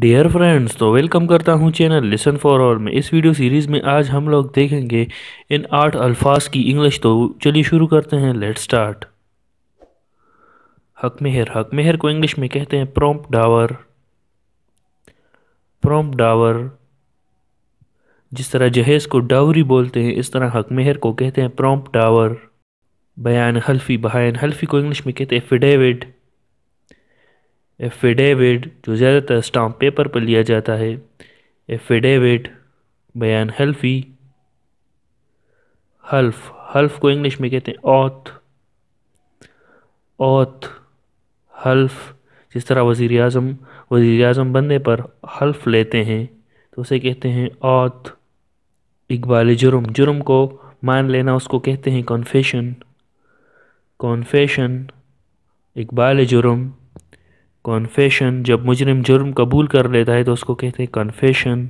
dear friends तो welcome करता हूँ चैनल लिसन फॉर ऑल में इस वीडियो सीरीज़ में आज हम लोग देखेंगे इन आठ अल्फाज की इंग्लिश तो चलिए शुरू करते हैं लेट स्टार्ट हक मेहर हक मेहर को इंग्लिश में कहते हैं प्रोम्प डावर प्रोम्प डावर जिस तरह जहेज़ को डावरी बोलते हैं इस तरह हक मेहर को कहते हैं प्रोम्प डावर बयान हल्फी बहान हल्फी को इंग्लिश में कहते हैं फिडेविड एफिडेविट जो ज़्यादातर स्टाम्प पेपर पर लिया जाता है एफिडेविट बयान हल्फी हल्फ हल्फ को इंग्लिश में कहते हैं औथ औथ हल्फ जिस तरह वज़ी अजम वज़ी अजम बनने पर हल्फ लेते हैं तो उसे कहते हैं औथ इकबाल जुर्म जुर्म को मान लेना उसको कहते हैं कॉन्फेशन कॉन्फेशन इकबाल जुर्म कॉन्फेशन जब मुजरिम जुर्म कबूल कर लेता है तो उसको कहते हैं कॉन्फेशन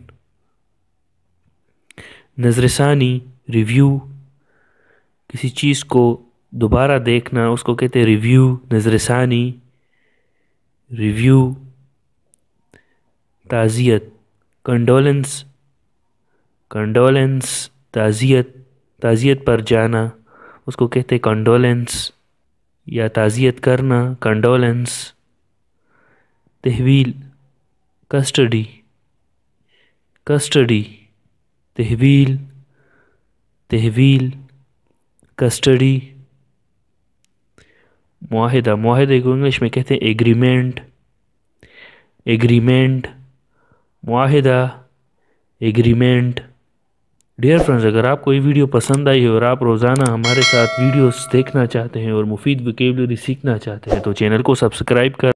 नजरसानी रिव्यू किसी चीज़ को दोबारा देखना उसको कहते हैं रिव्यू नजरसानी रिव्यू ताज़ियत कंडोलेंस कंडोलेंस ताज़ियत ताज़ियत पर जाना उसको कहते कंडोलेंस या ताज़ियत करना कंडोलेंस तहवील कस्टडी कस्टडी तहवील तहवील कस्टडी माहिदा माहिदे को इंग्लिश में कहते हैं एग्रीमेंट एग्रीमेंट माहिदा एग्रीमेंट डियर फ्रेंड्स अगर आपको ये वीडियो पसंद आई है और आप रोज़ाना हमारे साथ वीडियोस देखना चाहते हैं और मुफीद वकेबलरी सीखना चाहते हैं तो चैनल को सब्सक्राइब कर